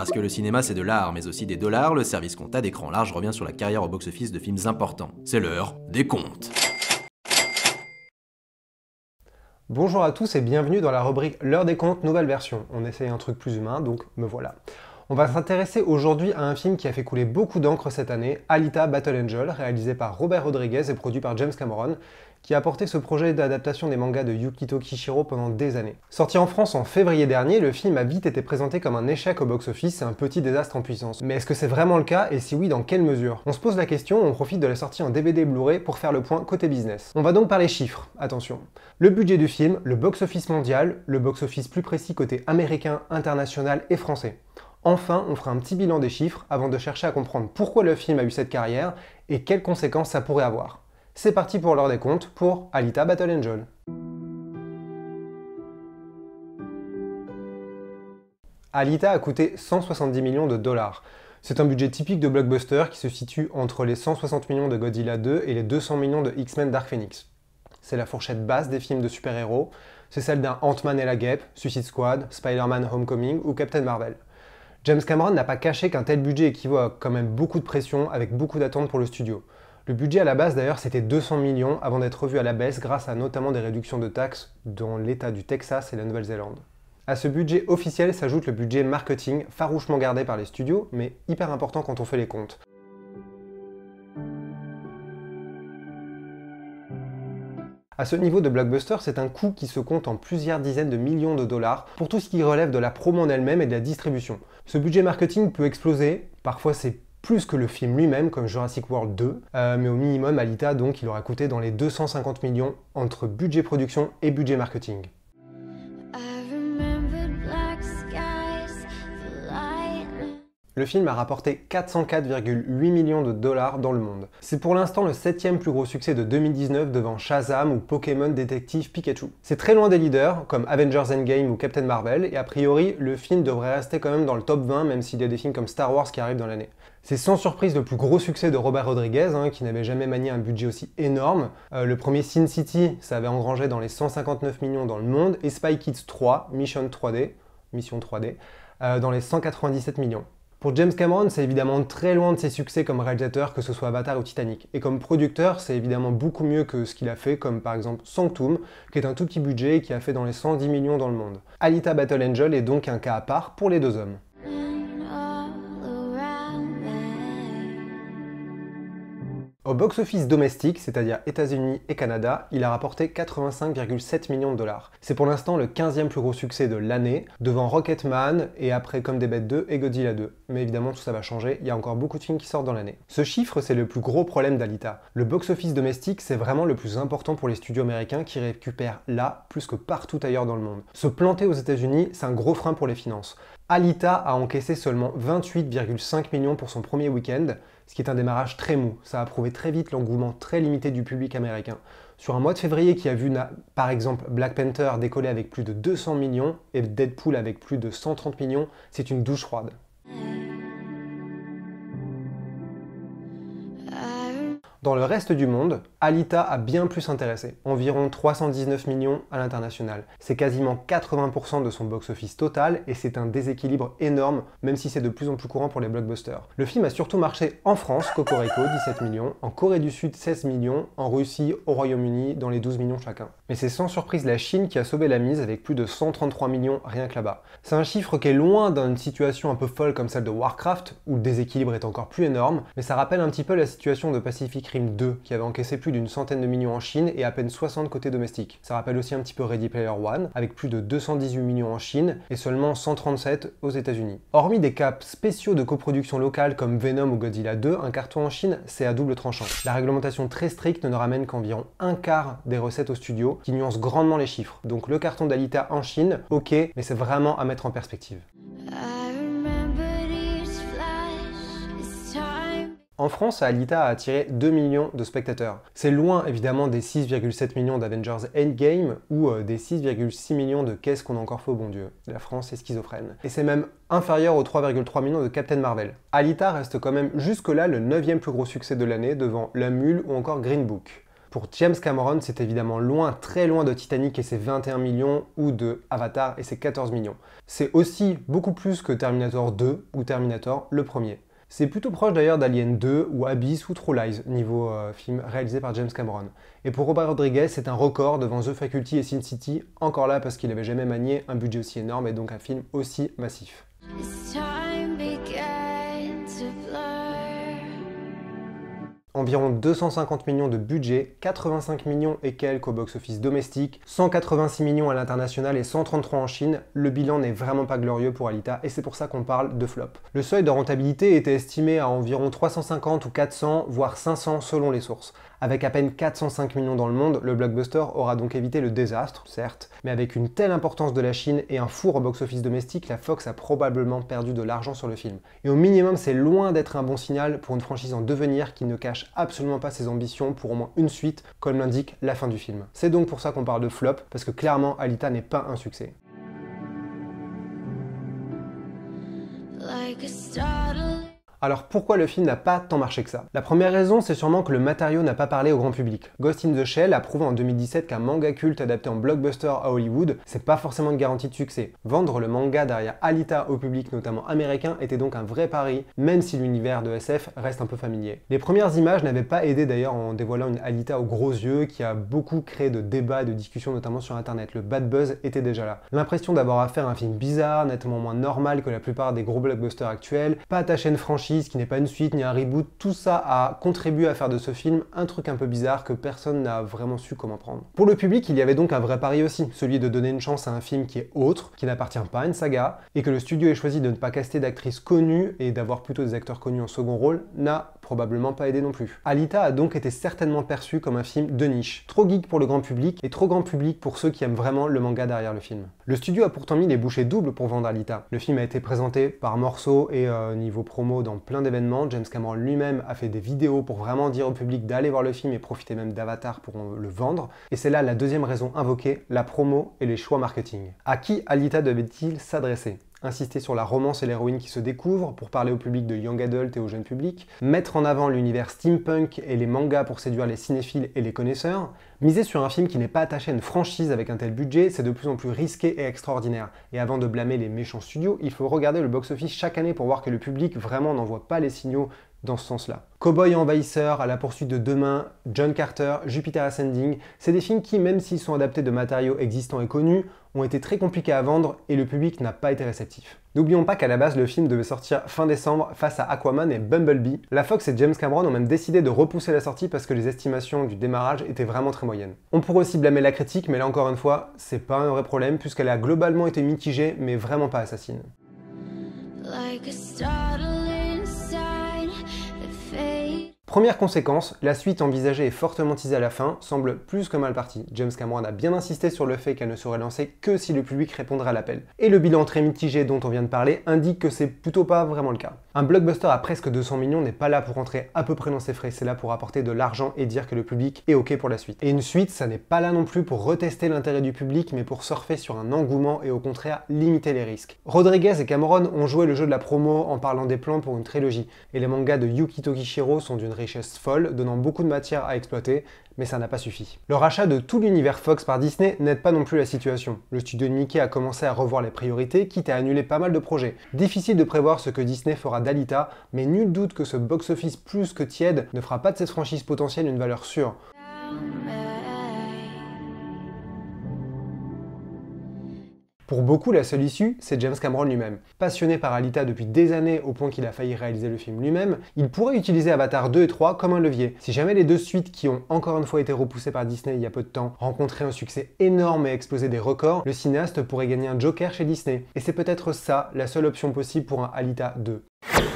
Parce que le cinéma c'est de l'art, mais aussi des dollars, le service compta d'écran large revient sur la carrière au box-office de films importants. C'est l'heure des comptes. Bonjour à tous et bienvenue dans la rubrique L'heure des comptes, nouvelle version. On essaye un truc plus humain, donc me voilà. On va s'intéresser aujourd'hui à un film qui a fait couler beaucoup d'encre cette année, Alita Battle Angel, réalisé par Robert Rodriguez et produit par James Cameron, qui a porté ce projet d'adaptation des mangas de Yukito Kishiro pendant des années. Sorti en France en février dernier, le film a vite été présenté comme un échec au box-office, et un petit désastre en puissance. Mais est-ce que c'est vraiment le cas, et si oui, dans quelle mesure On se pose la question, on profite de la sortie en DVD Blu-ray pour faire le point côté business. On va donc parler chiffres, attention. Le budget du film, le box-office mondial, le box-office plus précis côté américain, international et français. Enfin, on fera un petit bilan des chiffres avant de chercher à comprendre pourquoi le film a eu cette carrière et quelles conséquences ça pourrait avoir. C'est parti pour l'heure des comptes pour Alita Battle Angel. Alita a coûté 170 millions de dollars. C'est un budget typique de blockbuster qui se situe entre les 160 millions de Godzilla 2 et les 200 millions de X-Men Dark Phoenix. C'est la fourchette basse des films de super-héros, c'est celle d'un Ant-Man et la Guêpe, Suicide Squad, Spider-Man Homecoming ou Captain Marvel. James Cameron n'a pas caché qu'un tel budget équivaut à quand même beaucoup de pression avec beaucoup d'attentes pour le studio. Le budget à la base d'ailleurs c'était 200 millions avant d'être revu à la baisse grâce à notamment des réductions de taxes dans l'État du Texas et la Nouvelle-Zélande. À ce budget officiel s'ajoute le budget marketing, farouchement gardé par les studios, mais hyper important quand on fait les comptes. À ce niveau de blockbuster, c'est un coût qui se compte en plusieurs dizaines de millions de dollars pour tout ce qui relève de la promo en elle-même et de la distribution. Ce budget marketing peut exploser, parfois c'est plus que le film lui-même comme Jurassic World 2, euh, mais au minimum Alita donc il aura coûté dans les 250 millions entre budget production et budget marketing. Le film a rapporté 404,8 millions de dollars dans le monde. C'est pour l'instant le septième plus gros succès de 2019 devant Shazam ou Pokémon Détective Pikachu. C'est très loin des leaders, comme Avengers Endgame ou Captain Marvel, et a priori, le film devrait rester quand même dans le top 20, même s'il y a des films comme Star Wars qui arrivent dans l'année. C'est sans surprise le plus gros succès de Robert Rodriguez, hein, qui n'avait jamais manié un budget aussi énorme. Euh, le premier Sin City, ça avait engrangé dans les 159 millions dans le monde, et Spy Kids 3, Mission 3D, Mission 3D, euh, dans les 197 millions. Pour James Cameron, c'est évidemment très loin de ses succès comme réalisateur, que ce soit Avatar ou Titanic. Et comme producteur, c'est évidemment beaucoup mieux que ce qu'il a fait, comme par exemple Sanctum, qui est un tout petit budget et qui a fait dans les 110 millions dans le monde. Alita Battle Angel est donc un cas à part pour les deux hommes. Au box-office domestique, c'est-à-dire États-Unis et Canada, il a rapporté 85,7 millions de dollars. C'est pour l'instant le 15e plus gros succès de l'année, devant Rocketman et après Comme des Bêtes 2 et Godzilla 2. Mais évidemment, tout ça va changer, il y a encore beaucoup de films qui sortent dans l'année. Ce chiffre, c'est le plus gros problème d'Alita. Le box-office domestique, c'est vraiment le plus important pour les studios américains qui récupèrent là plus que partout ailleurs dans le monde. Se planter aux États-Unis, c'est un gros frein pour les finances. Alita a encaissé seulement 28,5 millions pour son premier week-end, ce qui est un démarrage très mou. Ça a prouvé très vite l'engouement très limité du public américain. Sur un mois de février qui a vu par exemple Black Panther décoller avec plus de 200 millions et Deadpool avec plus de 130 millions, c'est une douche froide. Dans le reste du monde, Alita a bien plus intéressé, environ 319 millions à l'international. C'est quasiment 80% de son box-office total et c'est un déséquilibre énorme, même si c'est de plus en plus courant pour les blockbusters. Le film a surtout marché en France, Cocorico, 17 millions, en Corée du Sud, 16 millions, en Russie, au Royaume-Uni, dans les 12 millions chacun. Mais c'est sans surprise la Chine qui a sauvé la mise avec plus de 133 millions rien que là-bas. C'est un chiffre qui est loin d'une situation un peu folle comme celle de Warcraft, où le déséquilibre est encore plus énorme, mais ça rappelle un petit peu la situation de Pacific Crime 2, qui avait encaissé plus d'une centaine de millions en Chine et à peine 60 côté domestique. Ça rappelle aussi un petit peu Ready Player One, avec plus de 218 millions en Chine et seulement 137 aux États-Unis. Hormis des caps spéciaux de coproduction locale comme Venom ou Godzilla 2, un carton en Chine, c'est à double tranchant. La réglementation très stricte ne ramène qu'environ un quart des recettes au studio, qui nuance grandement les chiffres. Donc le carton d'Alita en Chine, ok, mais c'est vraiment à mettre en perspective. En France, Alita a attiré 2 millions de spectateurs. C'est loin évidemment des 6,7 millions d'Avengers Endgame ou euh, des 6,6 millions de Qu'est-ce qu'on a encore au bon Dieu. La France est schizophrène. Et c'est même inférieur aux 3,3 millions de Captain Marvel. Alita reste quand même jusque-là le 9 plus gros succès de l'année devant La Mule ou encore Green Book. Pour James Cameron, c'est évidemment loin, très loin de Titanic et ses 21 millions ou de Avatar et ses 14 millions. C'est aussi beaucoup plus que Terminator 2 ou Terminator le premier. C'est plutôt proche d'ailleurs d'Alien 2 ou Abyss ou True Lies, niveau euh, film réalisé par James Cameron. Et pour Robert Rodriguez, c'est un record devant The Faculty et Sin City, encore là parce qu'il n'avait jamais manié un budget aussi énorme et donc un film aussi massif. environ 250 millions de budget, 85 millions et quelques au box-office domestique, 186 millions à l'international et 133 en Chine, le bilan n'est vraiment pas glorieux pour Alita et c'est pour ça qu'on parle de flop. Le seuil de rentabilité était estimé à environ 350 ou 400, voire 500 selon les sources. Avec à peine 405 millions dans le monde, le blockbuster aura donc évité le désastre, certes, mais avec une telle importance de la Chine et un four au box-office domestique, la Fox a probablement perdu de l'argent sur le film. Et au minimum, c'est loin d'être un bon signal pour une franchise en devenir qui ne cache absolument pas ses ambitions pour au moins une suite, comme l'indique la fin du film. C'est donc pour ça qu'on parle de flop, parce que clairement Alita n'est pas un succès. Alors pourquoi le film n'a pas tant marché que ça La première raison, c'est sûrement que le matériau n'a pas parlé au grand public. Ghost in the Shell a prouvé en 2017 qu'un manga culte adapté en blockbuster à Hollywood, c'est pas forcément une garantie de succès. Vendre le manga derrière Alita au public, notamment américain, était donc un vrai pari, même si l'univers de SF reste un peu familier. Les premières images n'avaient pas aidé d'ailleurs en dévoilant une Alita aux gros yeux qui a beaucoup créé de débats et de discussions, notamment sur internet. Le bad buzz était déjà là. L'impression d'avoir affaire à un film bizarre, nettement moins normal que la plupart des gros blockbusters actuels, pas attaché à une franchise qui n'est pas une suite ni un reboot, tout ça a contribué à faire de ce film un truc un peu bizarre que personne n'a vraiment su comment prendre. Pour le public, il y avait donc un vrai pari aussi, celui de donner une chance à un film qui est autre, qui n'appartient pas à une saga, et que le studio ait choisi de ne pas caster d'actrices connues et d'avoir plutôt des acteurs connus en second rôle n'a probablement pas aidé non plus. Alita a donc été certainement perçu comme un film de niche, trop geek pour le grand public et trop grand public pour ceux qui aiment vraiment le manga derrière le film. Le studio a pourtant mis les bouchées doubles pour vendre Alita. Le film a été présenté par morceaux et euh, niveau promo dans plein d'événements. James Cameron lui-même a fait des vidéos pour vraiment dire au public d'aller voir le film et profiter même d'Avatar pour euh, le vendre. Et c'est là la deuxième raison invoquée, la promo et les choix marketing. À qui Alita devait-il s'adresser insister sur la romance et l'héroïne qui se découvrent pour parler au public de young adult et au jeune public, mettre en avant l'univers steampunk et les mangas pour séduire les cinéphiles et les connaisseurs, miser sur un film qui n'est pas attaché à une franchise avec un tel budget, c'est de plus en plus risqué et extraordinaire. Et avant de blâmer les méchants studios, il faut regarder le box-office chaque année pour voir que le public vraiment n'envoie pas les signaux dans ce sens-là. Cowboy envahisseur, à la poursuite de Demain, John Carter, Jupiter Ascending, c'est des films qui, même s'ils sont adaptés de matériaux existants et connus, ont été très compliqués à vendre et le public n'a pas été réceptif. N'oublions pas qu'à la base, le film devait sortir fin décembre face à Aquaman et Bumblebee. La Fox et James Cameron ont même décidé de repousser la sortie parce que les estimations du démarrage étaient vraiment très moyennes. On pourrait aussi blâmer la critique, mais là encore une fois, c'est pas un vrai problème puisqu'elle a globalement été mitigée, mais vraiment pas assassine. Première conséquence, la suite envisagée et fortement teasée à la fin semble plus que mal partie. James Cameron a bien insisté sur le fait qu'elle ne serait lancée que si le public répondrait à l'appel. Et le bilan très mitigé dont on vient de parler indique que c'est plutôt pas vraiment le cas. Un blockbuster à presque 200 millions n'est pas là pour rentrer à peu près dans ses frais, c'est là pour apporter de l'argent et dire que le public est ok pour la suite. Et une suite, ça n'est pas là non plus pour retester l'intérêt du public, mais pour surfer sur un engouement et au contraire limiter les risques. Rodriguez et Cameron ont joué le jeu de la promo en parlant des plans pour une trilogie, et les mangas de Yukito Kishiro sont d'une richesse folle, donnant beaucoup de matière à exploiter, mais ça n'a pas suffi. Le rachat de tout l'univers Fox par Disney n'aide pas non plus la situation. Le studio de Mickey a commencé à revoir les priorités, quitte à annuler pas mal de projets. Difficile de prévoir ce que Disney fera Dalita, mais nul doute que ce box-office plus que tiède ne fera pas de cette franchise potentielle une valeur sûre. Pour beaucoup, la seule issue, c'est James Cameron lui-même. Passionné par Alita depuis des années au point qu'il a failli réaliser le film lui-même, il pourrait utiliser Avatar 2 et 3 comme un levier. Si jamais les deux suites qui ont encore une fois été repoussées par Disney il y a peu de temps rencontraient un succès énorme et explosaient des records, le cinéaste pourrait gagner un Joker chez Disney. Et c'est peut-être ça la seule option possible pour un Alita 2. you